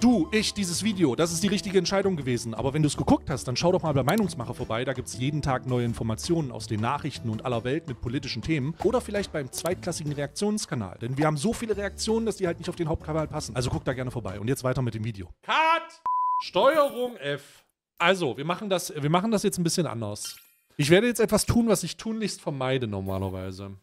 du, ich, dieses Video, das ist die richtige Entscheidung gewesen. Aber wenn du es geguckt hast, dann schau doch mal bei Meinungsmacher vorbei. Da gibt es jeden Tag neue Informationen aus den Nachrichten und aller Welt mit politischen Themen. Oder vielleicht beim zweitklassigen Reaktionskanal. Denn wir haben so viele Reaktionen, dass die halt nicht auf den Hauptkanal passen. Also guck da gerne vorbei. Und jetzt weiter mit dem Video. Cut! Steuerung F. Also, wir machen das, wir machen das jetzt ein bisschen anders. Ich werde jetzt etwas tun, was ich tunlichst vermeide normalerweise.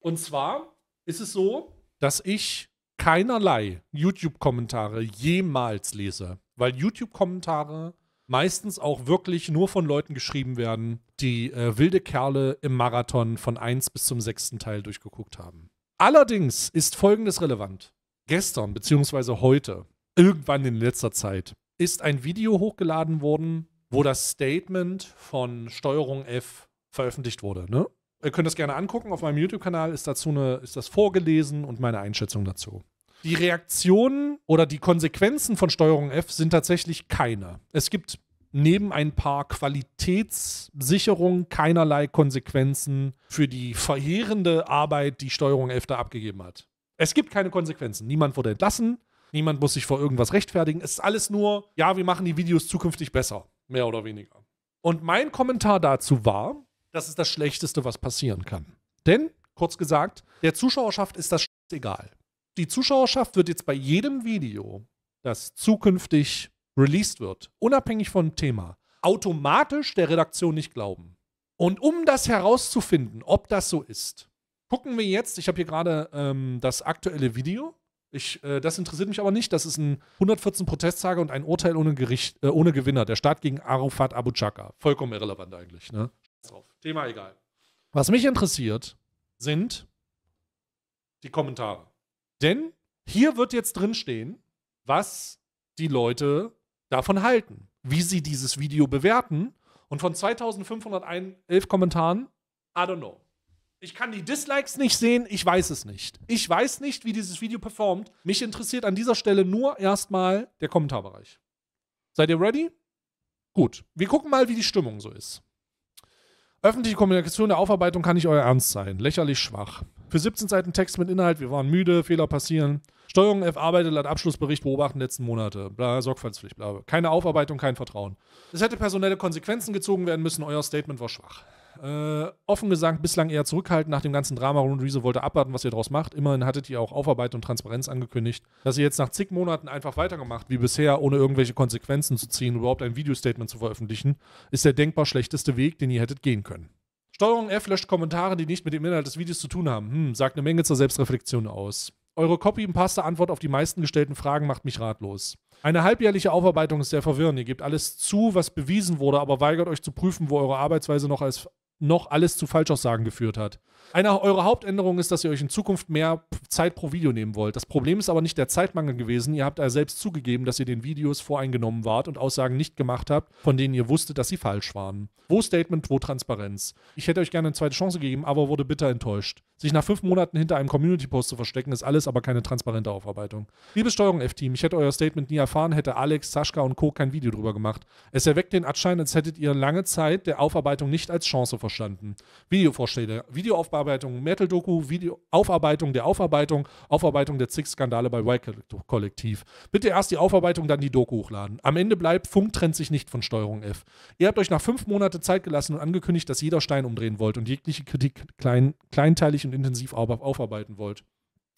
Und zwar ist es so, dass ich keinerlei YouTube-Kommentare jemals lese, weil YouTube-Kommentare meistens auch wirklich nur von Leuten geschrieben werden, die äh, wilde Kerle im Marathon von 1 bis zum 6. Teil durchgeguckt haben. Allerdings ist Folgendes relevant. Gestern bzw. heute, irgendwann in letzter Zeit, ist ein Video hochgeladen worden, wo das Statement von Steuerung F veröffentlicht wurde. Ne? Ihr könnt das gerne angucken. Auf meinem YouTube-Kanal ist dazu eine, ist das vorgelesen und meine Einschätzung dazu die Reaktionen oder die Konsequenzen von Steuerung F sind tatsächlich keine. Es gibt neben ein paar Qualitätssicherungen keinerlei Konsequenzen für die verheerende Arbeit, die Steuerung F da abgegeben hat. Es gibt keine Konsequenzen. Niemand wurde entlassen, niemand muss sich vor irgendwas rechtfertigen. Es ist alles nur, ja, wir machen die Videos zukünftig besser, mehr oder weniger. Und mein Kommentar dazu war, das ist das Schlechteste, was passieren kann. Denn, kurz gesagt, der Zuschauerschaft ist das egal die Zuschauerschaft wird jetzt bei jedem Video, das zukünftig released wird, unabhängig vom Thema, automatisch der Redaktion nicht glauben. Und um das herauszufinden, ob das so ist, gucken wir jetzt, ich habe hier gerade ähm, das aktuelle Video. Ich, äh, das interessiert mich aber nicht. Das ist ein 114 Protesttage und ein Urteil ohne, Gericht, äh, ohne Gewinner. Der Staat gegen Arafat Abu Chaka. Vollkommen irrelevant eigentlich. Ne? Drauf. Thema egal. Was mich interessiert, sind die Kommentare. Denn hier wird jetzt drinstehen, was die Leute davon halten, wie sie dieses Video bewerten. Und von 2511 Kommentaren, I don't know. Ich kann die Dislikes nicht sehen, ich weiß es nicht. Ich weiß nicht, wie dieses Video performt. Mich interessiert an dieser Stelle nur erstmal der Kommentarbereich. Seid ihr ready? Gut, wir gucken mal, wie die Stimmung so ist. Öffentliche Kommunikation der Aufarbeitung kann nicht euer Ernst sein. Lächerlich schwach. Für 17 Seiten Text mit Inhalt, wir waren müde, Fehler passieren. Steuerung F arbeitet laut Abschlussbericht beobachten letzten Monate. Bla, Sorgfaltspflicht, bla. Keine Aufarbeitung, kein Vertrauen. Es hätte personelle Konsequenzen gezogen werden müssen, euer Statement war schwach. Äh, offen gesagt, bislang eher zurückhaltend nach dem ganzen Drama. Ron Riese wollte abwarten, was ihr daraus macht. Immerhin hattet ihr auch Aufarbeitung und Transparenz angekündigt. Dass ihr jetzt nach zig Monaten einfach weitergemacht, wie bisher, ohne irgendwelche Konsequenzen zu ziehen, überhaupt ein Videostatement zu veröffentlichen, ist der denkbar schlechteste Weg, den ihr hättet gehen können. Steuerung F löscht Kommentare, die nicht mit dem Inhalt des Videos zu tun haben. Hm, sagt eine Menge zur Selbstreflexion aus. Eure copy-and-paste Antwort auf die meisten gestellten Fragen macht mich ratlos. Eine halbjährliche Aufarbeitung ist sehr verwirrend. Ihr gebt alles zu, was bewiesen wurde, aber weigert euch zu prüfen, wo eure Arbeitsweise noch als noch alles zu Falschaussagen geführt hat. Eine eurer Hauptänderungen ist, dass ihr euch in Zukunft mehr Zeit pro Video nehmen wollt. Das Problem ist aber nicht der Zeitmangel gewesen. Ihr habt ja selbst zugegeben, dass ihr den Videos voreingenommen wart und Aussagen nicht gemacht habt, von denen ihr wusstet, dass sie falsch waren. Wo Statement, wo Transparenz. Ich hätte euch gerne eine zweite Chance gegeben, aber wurde bitter enttäuscht. Sich nach fünf Monaten hinter einem Community-Post zu verstecken, ist alles aber keine transparente Aufarbeitung. Liebes Steuerung F-Team, ich hätte euer Statement nie erfahren, hätte Alex, Sascha und Co. kein Video drüber gemacht. Es erweckt den Anschein, als hättet ihr lange Zeit der Aufarbeitung nicht als Chance verstanden verstanden. Videovorschläge, Videoaufbearbeitung, Metal-Doku, Video der Aufarbeitung, Aufarbeitung der Zig-Skandale bei Y-Kollektiv. Bitte erst die Aufarbeitung, dann die Doku hochladen. Am Ende bleibt, Funk trennt sich nicht von Steuerung F. Ihr habt euch nach fünf Monaten Zeit gelassen und angekündigt, dass jeder Stein umdrehen wollt und jegliche Kritik klein, kleinteilig und intensiv aufarbeiten wollt.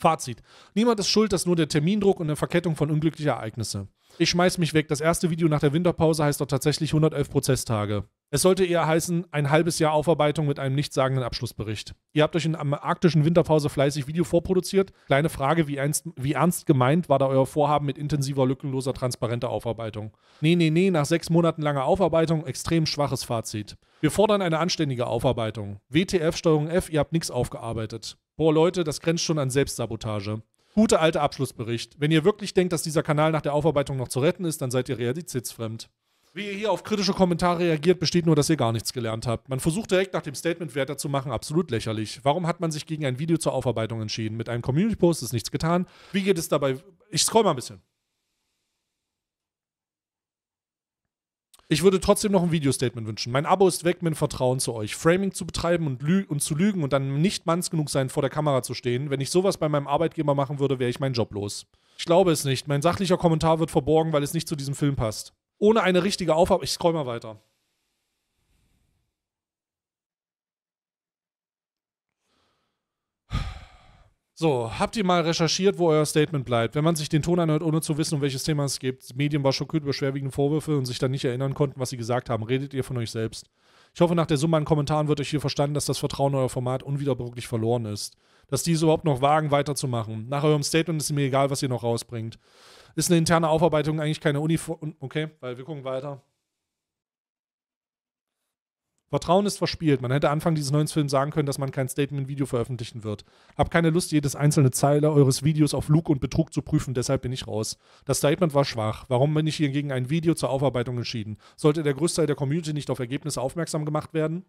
Fazit. Niemand ist schuld, dass nur der Termindruck und eine Verkettung von unglücklichen Ereignisse. Ich schmeiß mich weg. Das erste Video nach der Winterpause heißt doch tatsächlich 111 Prozesstage. Es sollte eher heißen, ein halbes Jahr Aufarbeitung mit einem nichtssagenden Abschlussbericht. Ihr habt euch in der arktischen Winterpause fleißig Video vorproduziert. Kleine Frage, wie ernst, wie ernst gemeint war da euer Vorhaben mit intensiver, lückenloser, transparenter Aufarbeitung? Nee, nee, nee, nach sechs Monaten langer Aufarbeitung extrem schwaches Fazit. Wir fordern eine anständige Aufarbeitung. WTF, Steuerung F, ihr habt nichts aufgearbeitet. Boah, Leute, das grenzt schon an Selbstsabotage. Gute alte Abschlussbericht. Wenn ihr wirklich denkt, dass dieser Kanal nach der Aufarbeitung noch zu retten ist, dann seid ihr realitätsfremd. Wie ihr hier auf kritische Kommentare reagiert, besteht nur, dass ihr gar nichts gelernt habt. Man versucht direkt nach dem Statement Wert zu machen, absolut lächerlich. Warum hat man sich gegen ein Video zur Aufarbeitung entschieden? Mit einem Community-Post ist nichts getan. Wie geht es dabei? Ich scroll mal ein bisschen. Ich würde trotzdem noch ein Video-Statement wünschen. Mein Abo ist weg, mein Vertrauen zu euch. Framing zu betreiben und, lü und zu lügen und dann nicht manns genug sein, vor der Kamera zu stehen. Wenn ich sowas bei meinem Arbeitgeber machen würde, wäre ich meinen Job los. Ich glaube es nicht. Mein sachlicher Kommentar wird verborgen, weil es nicht zu diesem Film passt. Ohne eine richtige Aufarbeitung. Ich scroll mal weiter. So, habt ihr mal recherchiert, wo euer Statement bleibt? Wenn man sich den Ton anhört, ohne zu wissen, um welches Thema es geht, Medien war schockiert über schwerwiegende Vorwürfe und sich dann nicht erinnern konnten, was sie gesagt haben, redet ihr von euch selbst. Ich hoffe, nach der Summe an Kommentaren wird euch hier verstanden, dass das Vertrauen in euer Format unwiederbrücklich verloren ist. Dass diese überhaupt noch wagen, weiterzumachen. Nach eurem Statement ist mir egal, was ihr noch rausbringt. Ist eine interne Aufarbeitung eigentlich keine Uniform. Okay, weil wir gucken weiter. Vertrauen ist verspielt. Man hätte Anfang dieses neuen Films sagen können, dass man kein Statement-Video veröffentlichen wird. Hab keine Lust, jedes einzelne Zeile eures Videos auf Lug und Betrug zu prüfen, deshalb bin ich raus. Das Statement war schwach. Warum bin ich hier gegen ein Video zur Aufarbeitung entschieden? Sollte der größte der Community nicht auf Ergebnisse aufmerksam gemacht werden?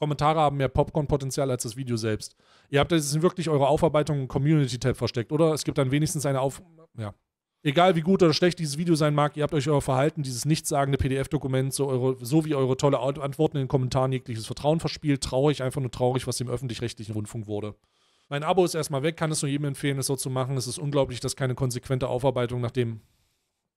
Kommentare haben mehr Popcorn-Potenzial als das Video selbst. Ihr habt jetzt wirklich eure Aufarbeitung im Community-Tab versteckt, oder? Es gibt dann wenigstens eine Auf... Ja, egal wie gut oder schlecht dieses Video sein mag, ihr habt euch euer Verhalten, dieses nichtssagende PDF-Dokument, so, so wie eure tolle Antworten in den Kommentaren jegliches Vertrauen verspielt, traurig, einfach nur traurig, was dem öffentlich-rechtlichen Rundfunk wurde. Mein Abo ist erstmal weg, kann es nur jedem empfehlen, es so zu machen. Es ist unglaublich, dass keine konsequente Aufarbeitung nach dem.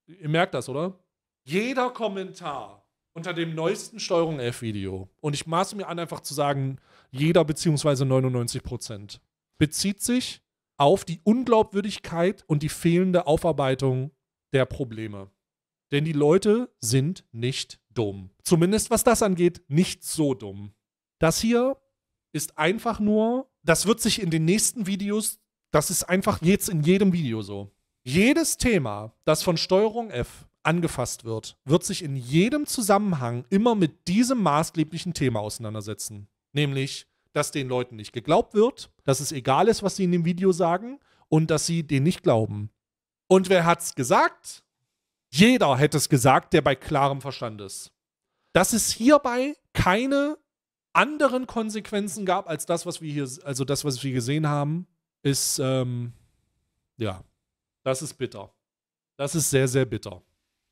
Ihr merkt das, oder? Jeder Kommentar unter dem neuesten Steuerung F-Video, und ich maße mir an, einfach zu sagen, jeder bzw. 99 Prozent, bezieht sich auf die Unglaubwürdigkeit und die fehlende Aufarbeitung der Probleme. Denn die Leute sind nicht dumm. Zumindest was das angeht, nicht so dumm. Das hier ist einfach nur, das wird sich in den nächsten Videos, das ist einfach jetzt in jedem Video so. Jedes Thema, das von Steuerung F angefasst wird, wird sich in jedem Zusammenhang immer mit diesem maßgeblichen Thema auseinandersetzen. Nämlich dass den Leuten nicht geglaubt wird, dass es egal ist, was sie in dem Video sagen und dass sie den nicht glauben. Und wer hat's gesagt? Jeder hätte es gesagt, der bei klarem Verstand ist. Dass es hierbei keine anderen Konsequenzen gab als das, was wir hier, also das, was wir gesehen haben, ist ähm, ja, das ist bitter. Das ist sehr, sehr bitter.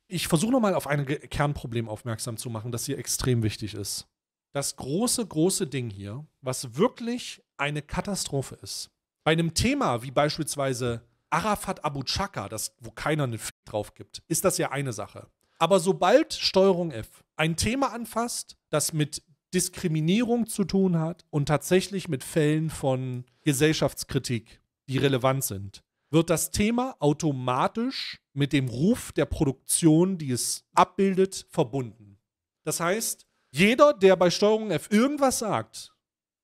Ich versuche nochmal auf ein Kernproblem aufmerksam zu machen, das hier extrem wichtig ist das große, große Ding hier, was wirklich eine Katastrophe ist. Bei einem Thema wie beispielsweise Arafat Abu Chaka, das, wo keiner einen F drauf gibt, ist das ja eine Sache. Aber sobald Steuerung F ein Thema anfasst, das mit Diskriminierung zu tun hat und tatsächlich mit Fällen von Gesellschaftskritik, die relevant sind, wird das Thema automatisch mit dem Ruf der Produktion, die es abbildet, verbunden. Das heißt, jeder, der bei Steuerung F irgendwas sagt,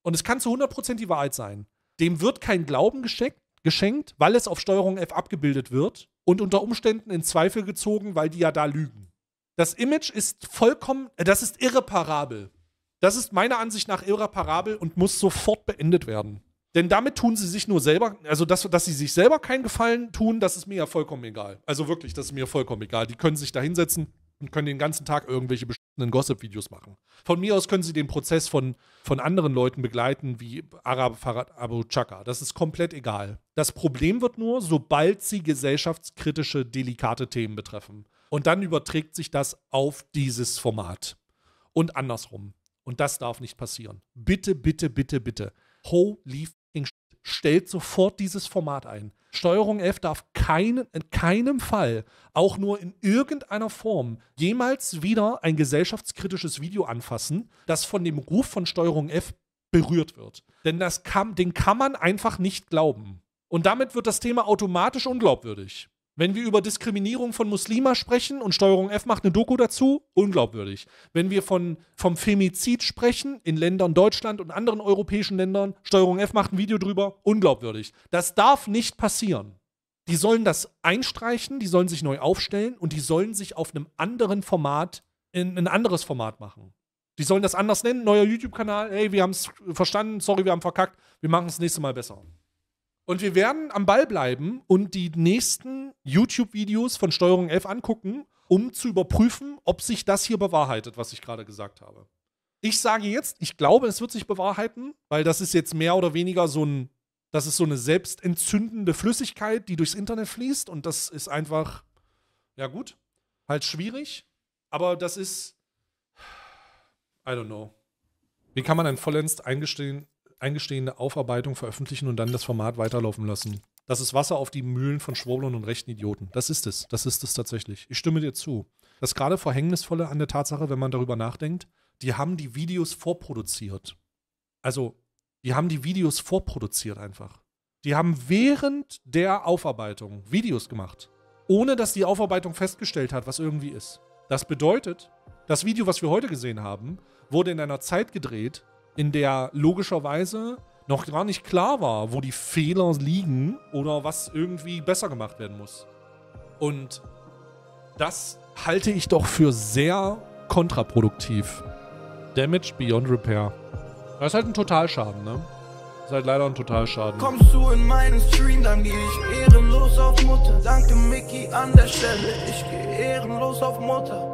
und es kann zu 100% die Wahrheit sein, dem wird kein Glauben geschenkt, geschenkt, weil es auf Steuerung F abgebildet wird und unter Umständen in Zweifel gezogen, weil die ja da lügen. Das Image ist vollkommen, äh, das ist irreparabel. Das ist meiner Ansicht nach irreparabel und muss sofort beendet werden. Denn damit tun sie sich nur selber, also dass, dass sie sich selber keinen Gefallen tun, das ist mir ja vollkommen egal. Also wirklich, das ist mir vollkommen egal. Die können sich da hinsetzen und können den ganzen Tag irgendwelche einen Gossip-Videos machen. Von mir aus können sie den Prozess von, von anderen Leuten begleiten, wie Arab Farad Abu Chaka. Das ist komplett egal. Das Problem wird nur, sobald sie gesellschaftskritische, delikate Themen betreffen. Und dann überträgt sich das auf dieses Format. Und andersrum. Und das darf nicht passieren. Bitte, bitte, bitte, bitte. Holy fucking shit. Stellt sofort dieses Format ein. Steuerung F darf kein, in keinem Fall, auch nur in irgendeiner Form, jemals wieder ein gesellschaftskritisches Video anfassen, das von dem Ruf von Steuerung F berührt wird. Denn das kann, den kann man einfach nicht glauben. Und damit wird das Thema automatisch unglaubwürdig. Wenn wir über Diskriminierung von Muslima sprechen und Steuerung F macht eine Doku dazu, unglaubwürdig. Wenn wir von, vom Femizid sprechen in Ländern Deutschland und anderen europäischen Ländern, Steuerung F macht ein Video drüber, unglaubwürdig. Das darf nicht passieren. Die sollen das einstreichen, die sollen sich neu aufstellen und die sollen sich auf einem anderen Format, in ein anderes Format machen. Die sollen das anders nennen, neuer YouTube-Kanal, hey, wir haben es verstanden, sorry, wir haben verkackt, wir machen es das nächste Mal besser. Und wir werden am Ball bleiben und die nächsten YouTube-Videos von Steuerung 11 angucken, um zu überprüfen, ob sich das hier bewahrheitet, was ich gerade gesagt habe. Ich sage jetzt, ich glaube, es wird sich bewahrheiten, weil das ist jetzt mehr oder weniger so ein, das ist so eine selbstentzündende Flüssigkeit, die durchs Internet fließt und das ist einfach, ja gut, halt schwierig, aber das ist, I don't know. Wie kann man denn vollends eingestehen, eingestehende Aufarbeitung veröffentlichen und dann das Format weiterlaufen lassen. Das ist Wasser auf die Mühlen von Schwurblern und rechten Idioten. Das ist es. Das ist es tatsächlich. Ich stimme dir zu. Das gerade Verhängnisvolle an der Tatsache, wenn man darüber nachdenkt, die haben die Videos vorproduziert. Also, die haben die Videos vorproduziert einfach. Die haben während der Aufarbeitung Videos gemacht, ohne dass die Aufarbeitung festgestellt hat, was irgendwie ist. Das bedeutet, das Video, was wir heute gesehen haben, wurde in einer Zeit gedreht, in der logischerweise noch gar nicht klar war, wo die Fehler liegen oder was irgendwie besser gemacht werden muss. Und das halte ich doch für sehr kontraproduktiv. Damage Beyond Repair. Das ist halt ein Totalschaden, ne? Das ist halt leider ein Totalschaden. Kommst du in meinen Stream, dann geh ich ehrenlos auf Mutter. Danke Mickey an der Stelle, ich geh ehrenlos auf Mutter.